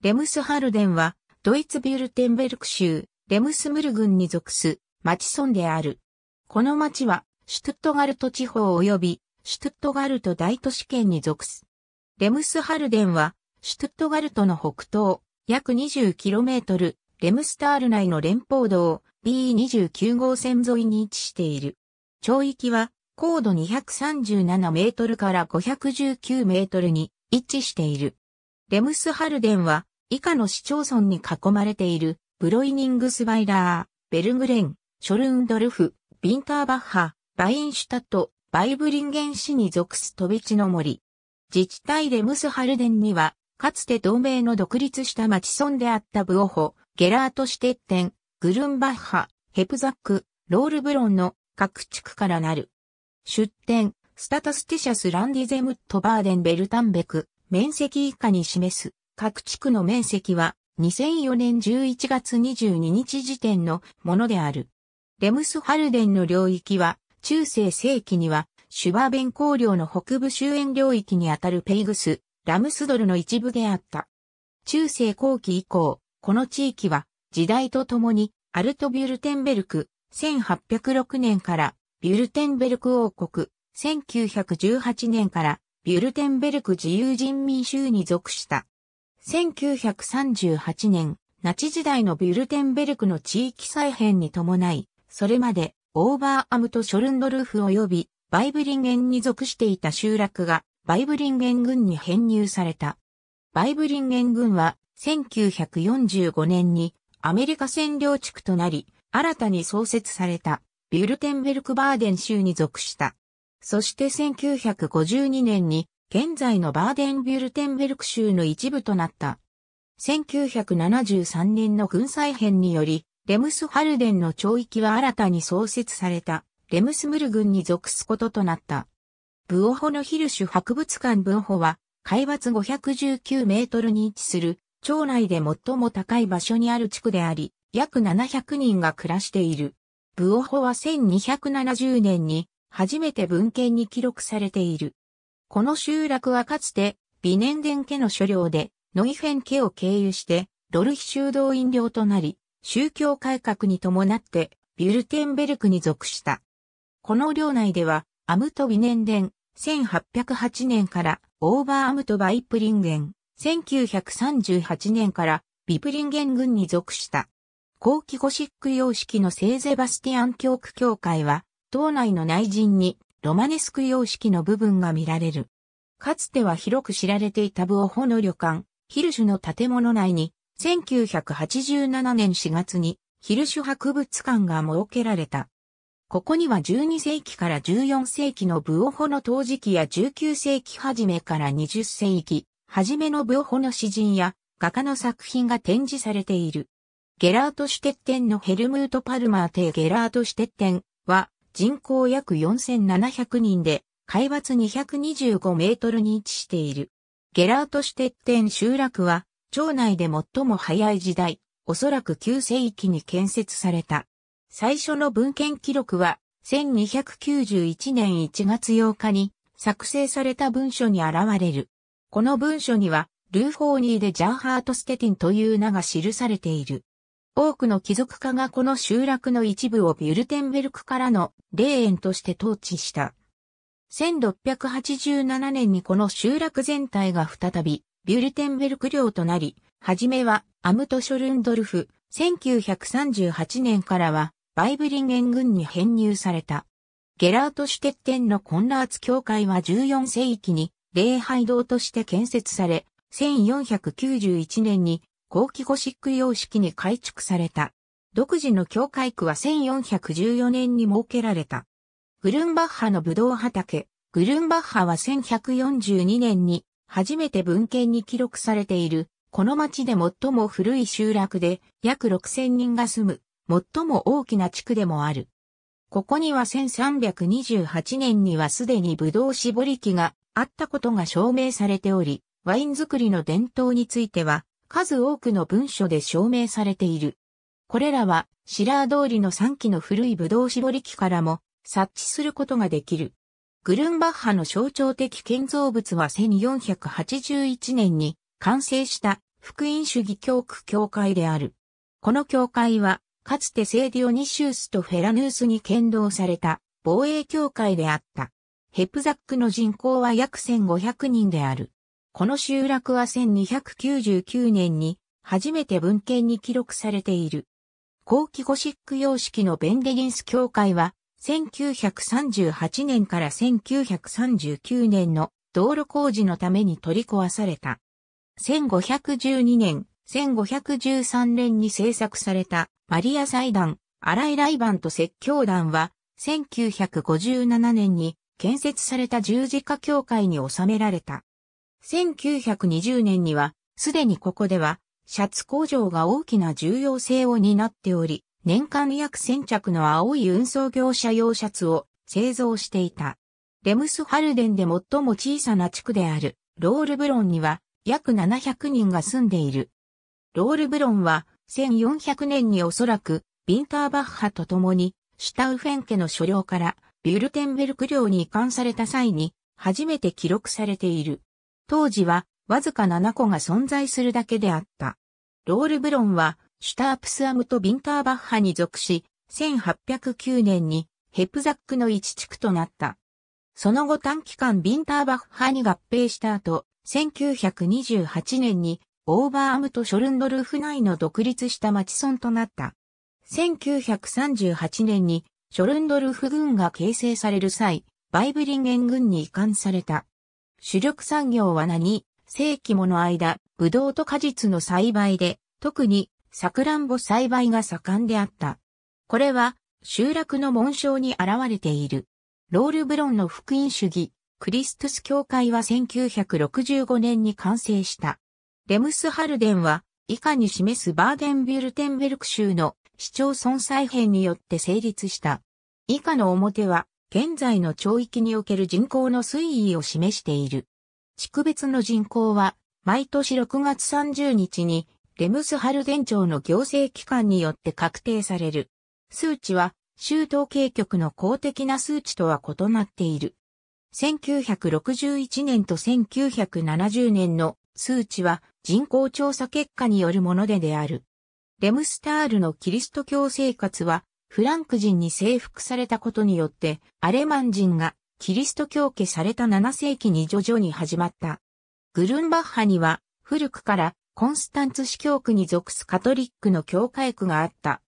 レムスハルデンは、ドイツビュルテンベルク州、レムスムル郡に属す、町村である。この町は、シュトゥットガルト地方及び、シュトゥットガルト大都市圏に属す。レムスハルデンは、シュトゥットガルトの北東、約 20km、レムスタール内の連邦道 B29 号線沿いに位置している。町域は、高度237メートルから519メートルに位置している。レムスハルデンは、以下の市町村に囲まれている、ブロイニングスバイラー、ベルグレン、ショルンドルフ、ビンターバッハ、バインシュタット、バイブリンゲン市に属す飛び地の森。自治体レムスハルデンには、かつて同盟の独立した町村であったブオホ、ゲラートシテッテン、グルンバッハ、ヘプザック、ロールブロンの各地区からなる。出店、スタタスティシャスランディゼムットバーデンベルタンベク、面積以下に示す、各地区の面積は2004年11月22日時点のものである。レムスハルデンの領域は中世世紀にはシュバーベン公領の北部周辺領域にあたるペイグス、ラムスドルの一部であった。中世後期以降、この地域は時代とともにアルトビュルテンベルク、1806年からビュルテンベルク王国、1918年からビュルテンベルク自由人民州に属した。1938年、ナチ時代のビュルテンベルクの地域再編に伴い、それまでオーバーアムとショルンドルフ及びバイブリンゲンに属していた集落がバイブリンゲン軍に編入された。バイブリンゲン軍は1945年にアメリカ占領地区となり、新たに創設されたビュルテンベルクバーデン州に属した。そして1952年に現在のバーデンビュルテンベルク州の一部となった。1973年の軍災編により、レムスハルデンの町域は新たに創設された、レムスムル軍に属すこととなった。ブオホのヒルシュ博物館ブオホは、海抜519メートルに位置する、町内で最も高い場所にある地区であり、約700人が暮らしている。ブオホは1270年に初めて文献に記録されている。この集落はかつて、ビネンデン家の所領で、ノイフェン家を経由して、ドルヒ修道院領となり、宗教改革に伴って、ビュルテンベルクに属した。この領内では、アムトビネンデン、1808年から、オーバーアムトバイプリンゲン、1938年から、ビプリンゲン軍に属した。後期ゴシック様式の聖ゼバスティアン教区教会は、島内の内陣にロマネスク様式の部分が見られる。かつては広く知られていたブオホの旅館、ヒルシュの建物内に、1987年4月にヒルシュ博物館が設けられた。ここには12世紀から14世紀のブオホの陶磁器や19世紀初めから20世紀初めのブオホの詩人や画家の作品が展示されている。ゲラート・シュテッテンのヘルムート・パルマー邸ゲラート・シュテッテンは人口約4700人で、海抜225メートルに位置している。ゲラートシュテッテン集落は、町内で最も早い時代、おそらく9世紀に建設された。最初の文献記録は、1291年1月8日に作成された文書に現れる。この文書には、ルーフォーニーでジャーハートステティンという名が記されている。多くの貴族家がこの集落の一部をビュルテンベルクからの霊園として統治した。1687年にこの集落全体が再びビュルテンベルク領となり、はじめはアムト・ショルンドルフ、1938年からはバイブリンゲン軍に編入された。ゲラート・シュテッテンのコンラーツ教会は14世紀に礼拝堂として建設され、1491年に後期ゴシック様式に改築された。独自の教会区は1414年に設けられた。グルンバッハのブドウ畑。グルンバッハは1142年に初めて文献に記録されている。この町で最も古い集落で約6000人が住む最も大きな地区でもある。ここには1328年にはすでにブドウ絞り機があったことが証明されており、ワイン作りの伝統については数多くの文書で証明されている。これらは、シラー通りの3基の古いブドウ絞り機からも察知することができる。グルンバッハの象徴的建造物は1481年に完成した福音主義教区教会である。この教会は、かつてセーディオニシウスとフェラヌースに剣道された防衛教会であった。ヘプザックの人口は約1500人である。この集落は1299年に初めて文献に記録されている。後期ゴシック様式のベンデリンス教会は、1938年から1939年の道路工事のために取り壊された。1512年、1513年に制作されたマリア祭壇、荒井バンと説教団は、1957年に建設された十字架教会に収められた。1920年には、すでにここでは、シャツ工場が大きな重要性を担っており、年間約1000着の青い運送業者用シャツを製造していた。レムスハルデンで最も小さな地区であるロールブロンには約700人が住んでいる。ロールブロンは1400年におそらくビンターバッハと共にシュタウフェン家の所領からビュルテンベルク領に移管された際に初めて記録されている。当時はわずか7個が存在するだけであった。ロールブロンはシュタープスアムとビンターバッハに属し、1809年にヘプザックの一地区となった。その後短期間ビンターバッハに合併した後、1928年にオーバーアムとショルンドルフ内の独立した町村となった。1938年にショルンドルフ軍が形成される際、バイブリンゲン軍に移管された。主力産業は何世紀もの間、ブドウと果実の栽培で、特に、サクランボ栽培が盛んであった。これは、集落の紋章に現れている。ロールブロンの福音主義、クリストス教会は1965年に完成した。レムスハルデンは、以下に示すバーデンビュルテンベルク州の市町村再編によって成立した。以下の表は、現在の町域における人口の推移を示している。地区別の人口は、毎年6月30日に、レムスハルデン町の行政機関によって確定される。数値は、州統計局の公的な数値とは異なっている。1961年と1970年の数値は人口調査結果によるものでである。レムスタールのキリスト教生活はフランク人に征服されたことによって、アレマン人がキリスト教家された7世紀に徐々に始まった。グルンバッハには古くからコンスタンツ司教区に属すカトリックの教会区があった。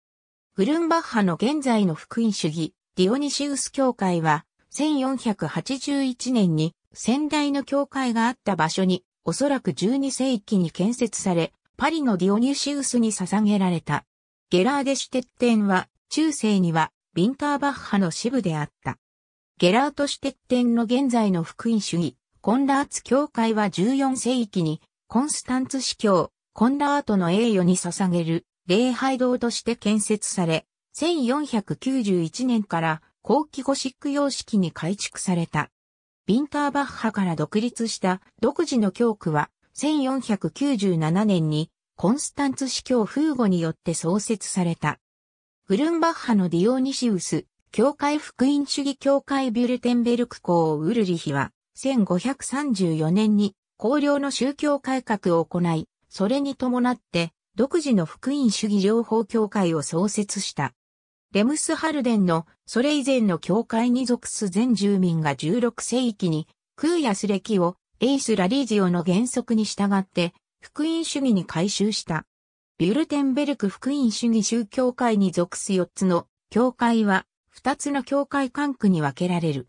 グルンバッハの現在の福音主義、ディオニシウス教会は1481年に先代の教会があった場所におそらく12世紀に建設され、パリのディオニシウスに捧げられた。ゲラーデシュテッテンは中世には、ヴィンターバッハの支部であった。ゲラート・シュテッテンの現在の福音主義、コンラーツ教会は14世紀に、コンスタンツ司教、コンラートの栄誉に捧げる礼拝堂として建設され、1491年から後期ゴシック様式に改築された。ヴィンターバッハから独立した独自の教区は、1497年にコンスタンツ司教フーゴによって創設された。フルンバッハのディオニシウス、教会福音主義教会ビュルテンベルク公ウルリヒは、1534年に公領の宗教改革を行い、それに伴って、独自の福音主義情報協会を創設した。レムスハルデンのそれ以前の教会に属す全住民が16世紀に、クーヤスレキをエイス・ラリージオの原則に従って、福音主義に改修した。ビュルテンベルク福音主義宗教会に属す4つの教会は、2つの教会管区に分けられる。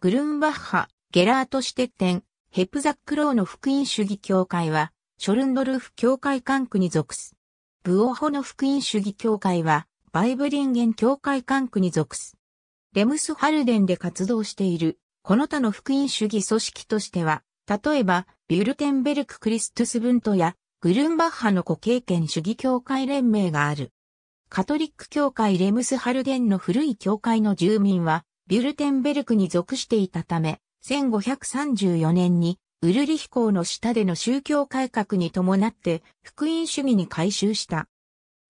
グルンバッハ、ゲラートシテッテン、ヘプザックローの福音主義教会は、ショルンドルフ教会管区に属す。ブオホの福音主義教会は、バイブリンゲン教会管区に属す。レムスハルデンで活動している、この他の福音主義組織としては、例えば、ビュルテンベルククリストゥスブントや、グルンバッハの古経験主義教会連盟がある。カトリック教会レムスハルゲンの古い教会の住民は、ビュルテンベルクに属していたため、1534年にウルリヒ公の下での宗教改革に伴って福音主義に改修した。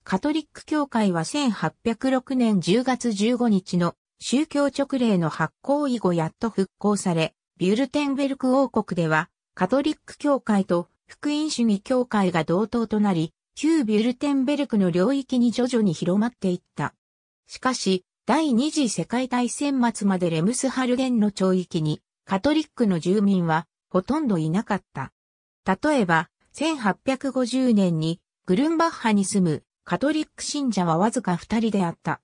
カトリック教会は1806年10月15日の宗教直令の発行以後やっと復興され、ビュルテンベルク王国ではカトリック教会と福音主義教会が同等となり、旧ビュルテンベルクの領域に徐々に広まっていった。しかし、第二次世界大戦末までレムスハルデンの町域に、カトリックの住民はほとんどいなかった。例えば、1850年にグルンバッハに住むカトリック信者はわずか二人であった。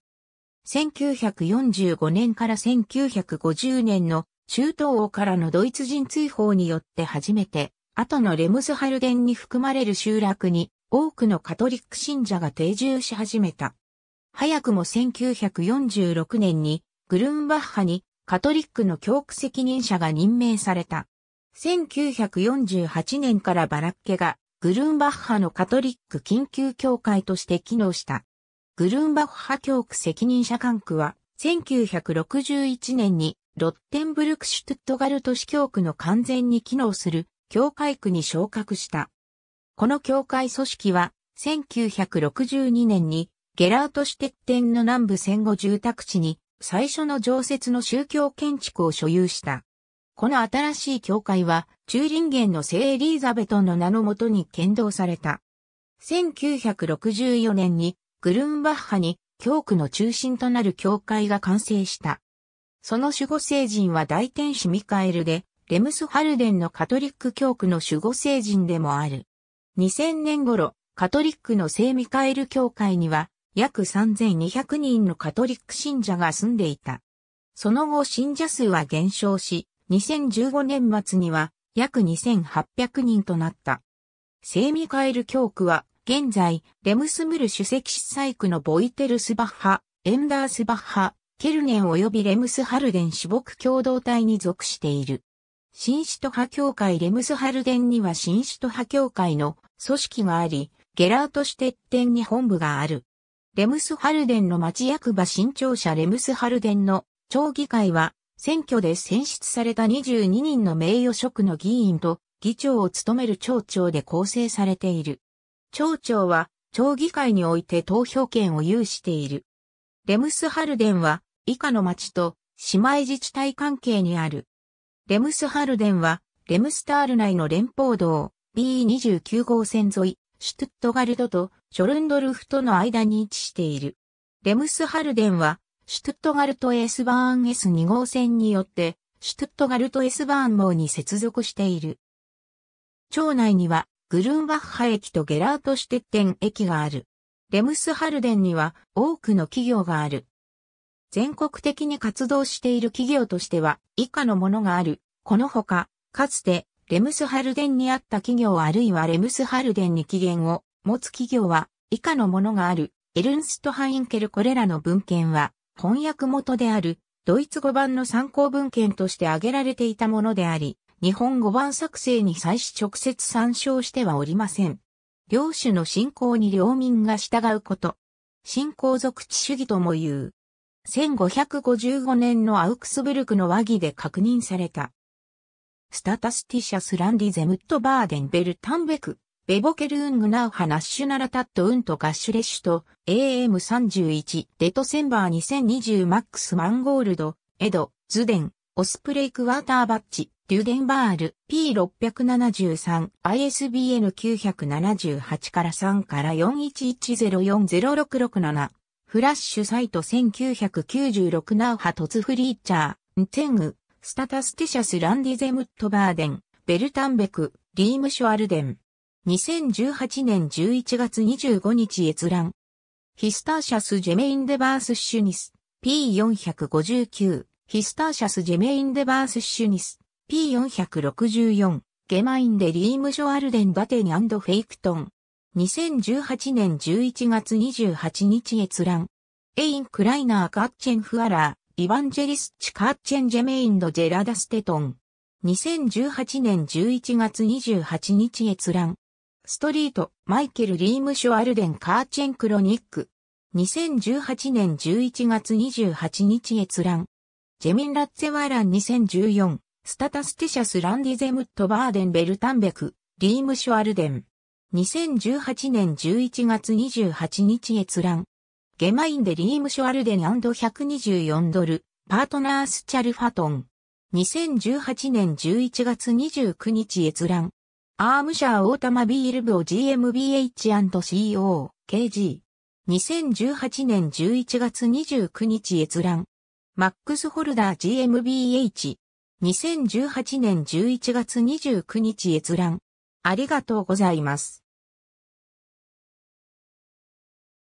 1945年から1950年の中東欧からのドイツ人追放によって初めて後のレムスハルデンに含まれる集落に多くのカトリック信者が定住し始めた。早くも1946年にグルンバッハにカトリックの教区責任者が任命された。1948年からバラッケがグルンバッハのカトリック緊急協会として機能した。グルンバッハ教区責任者管区は1961年にロッテンブルクシュトゥットガルト市教区の完全に機能する教会区に昇格した。この教会組織は、1962年にゲラートシ鉄テッテンの南部戦後住宅地に最初の常設の宗教建築を所有した。この新しい教会は、中林源の聖エリーザベトンの名のもとに建造された。1964年にグルーンバッハに教区の中心となる教会が完成した。その守護聖人は大天使ミカエルで、レムス・ハルデンのカトリック教区の守護聖人でもある。2000年頃、カトリックの聖ミカエル教会には、約3200人のカトリック信者が住んでいた。その後信者数は減少し、2015年末には約2800人となった。聖ミカエル教区は、現在、レムスムル主席司祭区のボイテルスバッハ、エンダースバッハ、ケルネン及びレムスハルデン死牧共同体に属している。新首都派教会レムスハルデンには新首都派教会の組織があり、ゲラートシュテッテンに本部がある。レムスハルデンの町役場新庁舎レムスハルデンの町議会は、選挙で選出された22人の名誉職の議員と議長を務める町長で構成されている。町長は町議会において投票権を有している。レムスハルデンは以下の町と姉妹自治体関係にある。レムスハルデンは、レムスタール内の連邦道 B29 号線沿い、シュトゥットガルトとチョルンドルフとの間に位置している。レムスハルデンは、シュトゥットガルト S バーン S2 号線によって、シュトゥットガルト S バーン網に接続している。町内には、グルンバッハ駅とゲラートシュテッテン駅がある。レムスハルデンには多くの企業がある。全国的に活動している企業としては以下のものがある。このほか、かつてレムスハルデンにあった企業あるいはレムスハルデンに起源を持つ企業は以下のものがある。エルンスト・ハインケルこれらの文献は翻訳元であるドイツ語版の参考文献として挙げられていたものであり、日本語版作成に際し直接参照してはおりません。領主の信仰に領民が従うこと。信仰属地主義とも言う。1555年のアウクスブルクの和議で確認された。スタタスティシャスランディゼムットバーデンベルタンベク、ベボケルウングナウハナッシュナラタットウントガッシュレシュと AM31 デトセンバー2020マックスマンゴールド、エド、ズデン、オスプレイクワーターバッチ、デュデンバール P673 ISBN978 から3から4110406667フラッシュサイト1996ナウハトツフリーチャー、ンテング、スタタスティシャスランディゼムットバーデン、ベルタンベク、リームショアルデン。2018年11月25日閲覧。ヒスターシャスジェメインデバースシュニス、P459、ヒスターシャスジェメインデバースシュニス、P464、ゲマインデリームショアルデンバテニフェイクトン。2018年11月28日閲覧。エイン・クライナー・カッチェン・フアラー、イヴァンジェリスチ・カッチェン・ジェメインド・ジェラダ・ステトン。2018年11月28日閲覧。ストリート、マイケル・リームショ・アルデン・カーチェン・クロニック。2018年11月28日閲覧。ジェミン・ラッツェワーラン2014、スタタスティシャス・ランディゼムット・バーデン・ベルタンベク、リームショ・アルデン。2018年11月28日閲覧。ゲマインでリームショアルデン &124 ドル、パートナースチャルファトン。2018年11月29日閲覧。アームシャーオータマビールブを GMBH&CO、KG。2018年11月29日閲覧。マックスホルダー GMBH。2018年11月29日閲覧。ありがとうございます。